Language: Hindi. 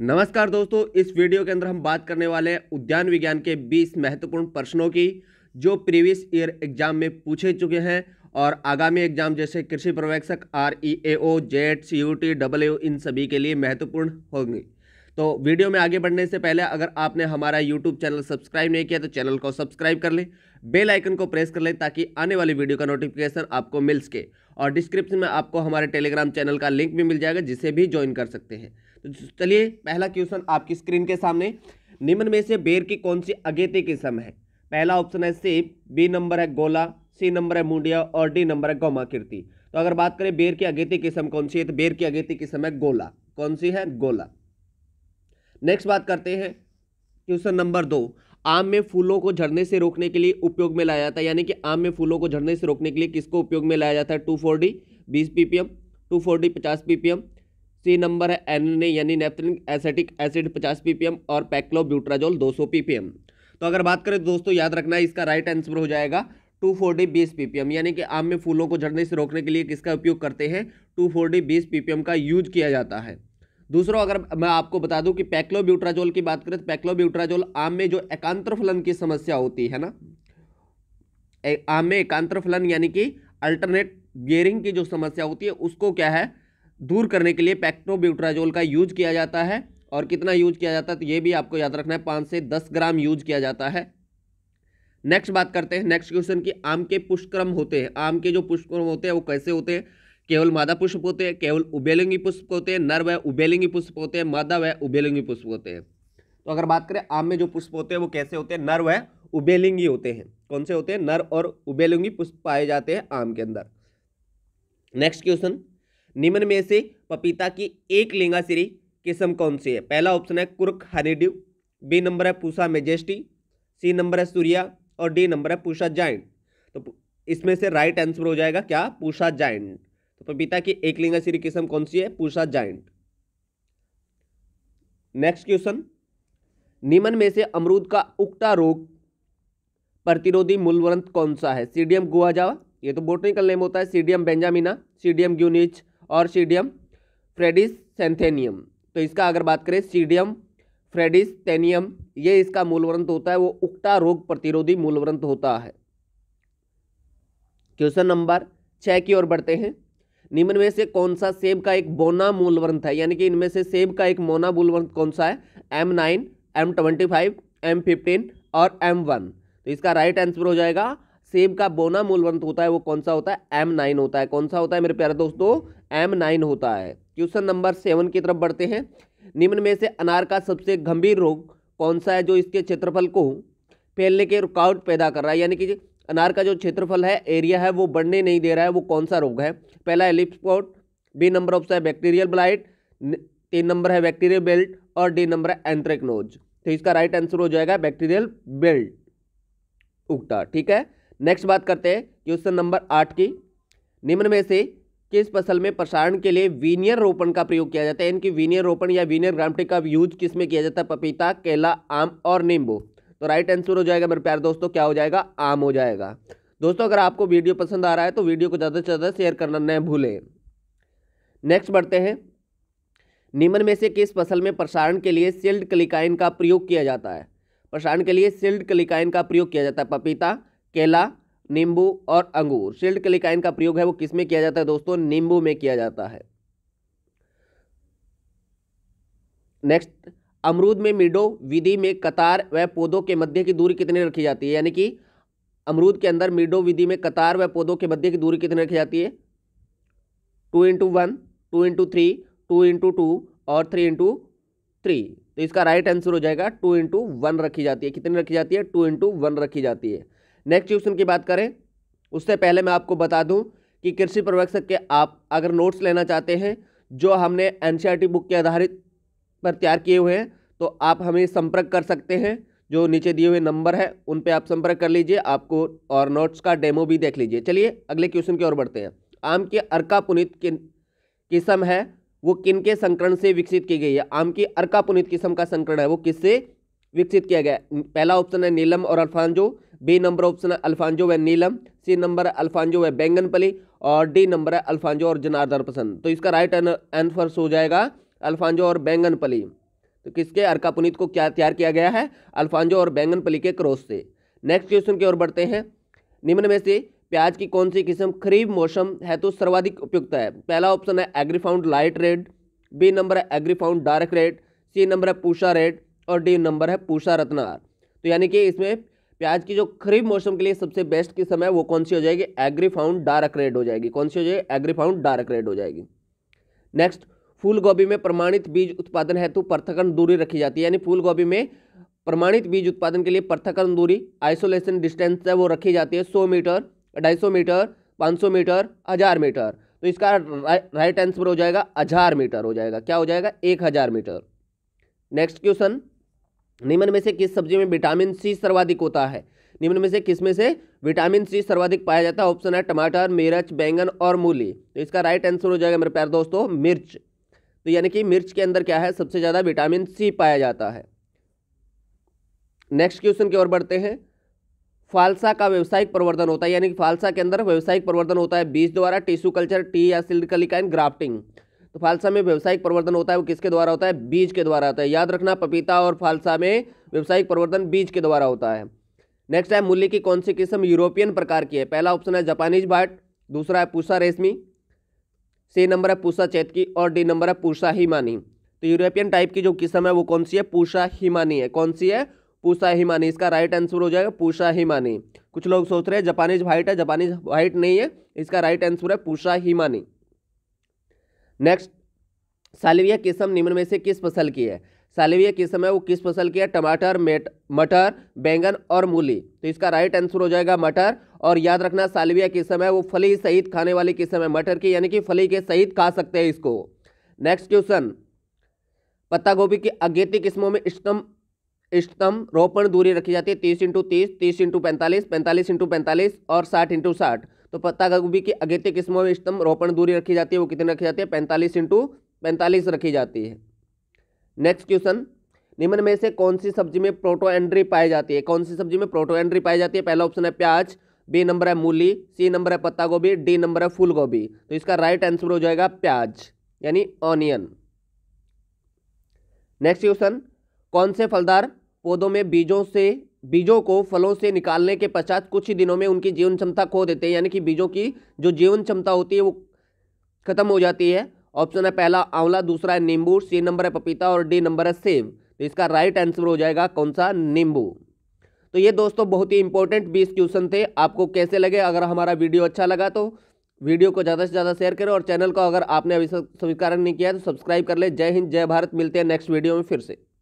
नमस्कार दोस्तों इस वीडियो के अंदर हम बात करने वाले हैं उद्यान विज्ञान के 20 महत्वपूर्ण प्रश्नों की जो प्रीवियस ईयर एग्जाम में पूछे चुके हैं और आगामी एग्जाम जैसे कृषि पर्यवेक्षक आर ई ए ओ जेट सी यू टी ए इन सभी के लिए महत्वपूर्ण होंगे तो वीडियो में आगे बढ़ने से पहले अगर आपने हमारा यूट्यूब चैनल सब्सक्राइब नहीं किया तो चैनल को सब्सक्राइब कर लें बेल आइकन को प्रेस कर लें ताकि आने वाली वीडियो का नोटिफिकेशन आपको मिल सके और डिस्क्रिप्शन में आपको हमारे टेलीग्राम चैनल का लिंक भी मिल जाएगा जिसे भी ज्वाइन कर सकते हैं तो चलिए पहला क्वेश्चन आपकी स्क्रीन के सामने निम्न में से बेर की कौन सी अगेती किस्म है पहला ऑप्शन है सेब बी नंबर है गोला सी नंबर है मुंडिया और डी नंबर है गौमाकीर्ति तो अगर बात करें बेर की अगेती किस्म कौन सी है तो बेर की अगेती किस्म है गोला कौन सी है गोला नेक्स्ट बात करते हैं क्वेश्चन नंबर दो आम में फूलों को झड़ने से रोकने के लिए उपयोग में लाया जाता है यानी कि आम में फूलों को झड़ने से रोकने के लिए किसको उपयोग में लाया जाता है टू फोर डी बीस P P M two four D पचास P P M C number है एन यानी नेफ्थलिन एसेटिक एसिड पचास पी पी एम और पैक्लोब्यूट्राजोल दो सौ पी पी एम तो अगर बात करें तो दोस्तों याद रखना है इसका राइट आंसर हो जाएगा टू फोर डी बीस पी पी एम यानी कि आम में फूलों को झड़ने से रोकने के लिए किसका उपयोग करते हैं टू फोर डी बीस पी पी एम का यूज किया जाता है दूसरा अगर मैं आपको बता दूं कि पैक्लोब्यूट्राजोल की बात करें तो पैक्लोब्यूट्राजोल आम में जो एकांतर फलन की समस्या होती है ना आम में एकांतर फलन यानी कि अल्टरनेट गियरिंग की जो समस्या होती है उसको क्या है दूर करने के लिए पैक्टोब्यूट्राजोल का यूज किया जाता है और कितना यूज किया जाता है तो ये भी आपको याद रखना है पाँच से दस ग्राम यूज किया जाता है नेक्स्ट बात करते हैं नेक्स्ट क्वेश्चन की आम के पुष्क्रम होते हैं आम के जो पुष्क्रम होते हैं वो कैसे होते हैं केवल मादा पुष्प होते हैं केवल उभयलिंगी पुष्प होते हैं नर व उभयलिंगी पुष्प होते हैं मादा व उभयलिंगी पुष्प होते हैं तो अगर बात करें आम में जो पुष्प होते हैं वो कैसे होते हैं नर व उबेलिंगी होते हैं कौन से होते हैं नर और उबेलिंगी पुष्प पाए जाते हैं आम के अंदर नेक्स्ट क्वेश्चन निम्न में से पपीता की एक लिंगा श्री किस्म कौन सी है पहला ऑप्शन है कुर्क हनीड्यू बी नंबर है पूसा मेजेस्टी सी नंबर है सूर्या और डी नंबर है पूषा जाइंट तो इसमें से राइट आंसर हो जाएगा क्या पूषा जाइंट तो पपीता की एक लिंगाश्री किस्म कौन सी है पूषा जाइंट नेक्स्ट क्वेश्चन निमन में से अमरूद का उक्टा रोग प्रतिरोधी मूलवंत कौन सा है सीडियम गुआजावा ये तो बोटनिकल नेम होता है सीडियम बेंजामिना सीडियम ग्यूनिच और सीडियम फ्रेडिस सेंथेनियम तो इसका अगर बात करें सीडियम फ्रेडिस टेनियम ये इसका मूलवंत होता है वो उक्टा रोग प्रतिरोधी मूलवंत होता है क्वेश्चन नंबर छः की ओर बढ़ते हैं निम्न में से कौन सा सेब का एक बोना मूलवंत है यानी कि इनमें से सेब का एक मोना मूलवंत कौन सा है M nine M twenty five M fifteen और एम वन तो इसका राइट आंसर हो जाएगा सेब का बोना मूलवंत होता है वो कौन सा होता है एम नाइन होता है कौन सा होता है मेरे प्यारे दोस्तों एम नाइन होता है क्वेश्चन नंबर सेवन की तरफ बढ़ते हैं निम्न में से अनार का सबसे गंभीर रोग कौन सा है जो इसके क्षेत्रफल को फैलने के रुकावट पैदा कर रहा है यानी कि अनार का जो क्षेत्रफल है एरिया है वो बढ़ने नहीं दे रहा है वो कौन सा रोग है पहला एलिप्सपॉट बी नंबर ऑफ है बैक्टीरियल ब्लाइट तीन नंबर है बैक्टीरियल बेल्ट और डी नंबर है एंथ्रेक्नोज तो इसका राइट आंसर हो जाएगा बैक्टीरियल बेल्ट उगता ठीक है नेक्स्ट बात करते हैं क्वेश्चन नंबर आठ की निम्न में से किस फसल में प्रसारण के लिए वीनियर रोपण का प्रयोग किया जाता है इनकी वीनियर रोपण या वीनियर ग्राफ्टिंग का यूज किस में किया जाता है पपीता केला आम और नींबू तो राइट आंसर हो जाएगा मेरे प्यार दोस्तों क्या हो जाएगा आम हो जाएगा दोस्तों अगर आपको वीडियो पसंद आ रहा है तो वीडियो को ज़्यादा से ज़्यादा शेयर करना न भूलें नेक्स्ट बढ़ते हैं निम्न में से किस फसल में प्रसारण के लिए सिल्ड क्लिकाइन का प्रयोग किया जाता है प्रसारण के लिए सिल्ड क्लिकाइन का प्रयोग किया जाता है पपीता केला नींबू और अंगूर सिल्ड क्लिकाइन का प्रयोग है वो किस में किया जाता है दोस्तों नींबू में किया जाता है नेक्स्ट अमरूद में मिडो विधि में कतार व पौधों के मध्य की दूरी कितनी रखी जाती है यानी कि अमरूद के अंदर मिडो विधि में कतार व पौधों के मध्य की दूरी कितनी रखी जाती है two into one two into three two into two और थ्री इंटू थ्री तो इसका राइट आंसर हो जाएगा टू इंटू वन रखी जाती है कितनी रखी जाती है टू इंटू वन रखी जाती है नेक्स्ट क्वेश्चन की बात करें उससे पहले मैं आपको बता दूं कि कृषि प्रवेक्षक के आप अगर नोट्स लेना चाहते हैं जो हमने एन बुक के आधारित पर तैयार किए हुए हैं तो आप हमें संपर्क कर सकते हैं जो नीचे दिए हुए नंबर है उन पे आप संपर्क कर लीजिए आपको और नोट्स का डेमो भी देख लीजिए चलिए अगले क्वेश्चन की ओर बढ़ते हैं आम की अर्का पुनित किन किस्म है वो किन के संकरण से विकसित की गई है आम की अर्का पुनित किस्म का संकरण है वो किससे विकसित किया गया पहला ऑप्शन है नीलम और अल्फांजो बी नंबर ऑप्शन है अल्फांजो व नीलम सी नंबर है अल्फांजो व बैंगनपली और डी नंबर है अल्फांजो और जनार्दन पसंद तो इसका राइट आंसर हो जाएगा अल्फांजो और बैंगनपली तो किसके अर्का पुनीत को क्या तैयार किया गया है अल्फांजो और बैंगनपली के क्रॉस से नेक्स्ट क्वेश्चन की ओर बढ़ते हैं निम्न में से प्याज की कौन सी किस्म खरीफ मौसम है तो सर्वाधिक उपयुक्त है पहला ऑप्शन है agrifound light red B number है agrifound dark red C number है पूषा रेड और डी नंबर है पूषा रत्नार तो यानी कि इसमें प्याज की जो खरीफ मौसम के लिए सबसे बेस्ट किस्म है वो कौन सी हो जाएगी एग्रीफाउंड डार्क रेड हो जाएगी कौन सी हो जाएगी एग्रीफाउंड डार्क रेड हो जाएगी नेक्स्ट फूल गोभी में प्रमाणित बीज उत्पादन हेतु पृथकरण दूरी रखी जाती है यानी फूल गोभी में प्रमाणित बीज उत्पादन के लिए पृथकरण दूरी आइसोलेशन डिस्टेंस है वो रखी जाती है सौ मीटर ढाई सौ मीटर पाँच सौ मीटर हज़ार मीटर तो इसका राइट आंसर हो जाएगा हज़ार मीटर हो जाएगा क्या हो जाएगा एक हज़ार मीटर नेक्स्ट क्वेश्चन निम्न में से किस सब्जी में विटामिन सी सर्वाधिक होता है निम्न में से किस में से विटामिन सी सर्वाधिक पाया जाता है ऑप्शन है टमाटर मिर्च बैंगन और मूली तो इसका राइट आंसर हो जाएगा मेरे प्यार दोस्तों मिर्च तो यानी कि मिर्च के अंदर क्या है सबसे ज़्यादा विटामिन सी पाया जाता है नेक्स्ट क्वेश्चन की ओर बढ़ते हैं फालसा का व्यवसायिक प्रवर्धन होता है यानी कि फालसा के अंदर व्यवसायिक प्रवर्धन होता है बीज द्वारा टिश्यू कल्चर टी या सिलिकलिकाइन ग्राफ्टिंग तो फालसा में व्यवसायिक प्रवर्धन होता है वो किसके द्वारा होता है बीज के द्वारा होता है याद रखना पपीता और फालसा में व्यवसायिक प्रवर्धन बीज के द्वारा होता है नेक्स्ट है मूल्य की कौन सी किस्म यूरोपियन प्रकार की है पहला ऑप्शन है जापानीज बाट दूसरा है पूसा रेशमी सी नंबर है पूषा की और डी नंबर है पूषा हिमानी तो यूरोपियन टाइप की जो किस्म है वो कौन सी है पूषा हिमानी है कौन सी है पूषा हिमानी इसका राइट आंसर हो जाएगा पूषा हिमानी कुछ लोग सोच रहे हैं जापानीज व्हाइट है जापानीज व्हाइट नहीं है इसका राइट आंसर है पूषा हिमानी नेक्स्ट सालविया किस्म निम्न में से किस फसल की है सालविया किस समय वो किस फसल की है टमाटर मेट मटर बैंगन और मूली तो इसका राइट आंसर हो जाएगा मटर और याद रखना सालविया किस समय वो फली सहित खाने वाली किस समय मटर की यानी कि फली के सहित खा सकते हैं इसको नेक्स्ट क्वेश्चन पत्ता गोभी की अगेती किस्मों में इष्टम इष्टतम रोपण दूरी रखी जाती है तीस इंटू तीस तीस इंटू पैंतालीस पैंतालीस इंटू पैंतालीस और साठ इंटू साठ तो पत्ता गोभी की अगेती किस्मों में इष्टतम रोपण दूरी रखी जाती है वो कितनी रखी जाती है पैंतालीस इंटू पैंतालीस रखी जाती है नेक्स्ट क्वेश्चन निम्न में से कौन सी सब्जी में प्रोटो एंड्री पाई जाती है कौन सी सब्जी में प्रोटो एंड्री पाई जाती है पहला ऑप्शन है प्याज बी नंबर है मूली सी नंबर है पत्ता गोभी डी नंबर है फूल गोभी तो इसका राइट आंसर हो जाएगा प्याज यानी ऑनियन नेक्स्ट क्वेश्चन कौन से फलदार पौधों में बीजों से बीजों को फलों से निकालने के पश्चात कुछ ही दिनों में उनकी जीवन क्षमता खो देते हैं यानी कि बीजों की जो जीवन क्षमता होती है वो खत्म हो जाती है ऑप्शन है पहला आंवला दूसरा है नींबू सी नंबर है पपीता और डी नंबर है सेब तो इसका राइट आंसर हो जाएगा कौन सा नींबू तो ये दोस्तों बहुत ही इंपॉर्टेंट बीस क्वेश्चन थे आपको कैसे लगे अगर हमारा वीडियो अच्छा लगा तो वीडियो को ज़्यादा से ज़्यादा शेयर करें और चैनल को अगर आपने अभी सब्सक्राइब नहीं किया तो सब्सक्राइब कर ले जय हिंद जय भारत मिलते हैं नेक्स्ट वीडियो में फिर से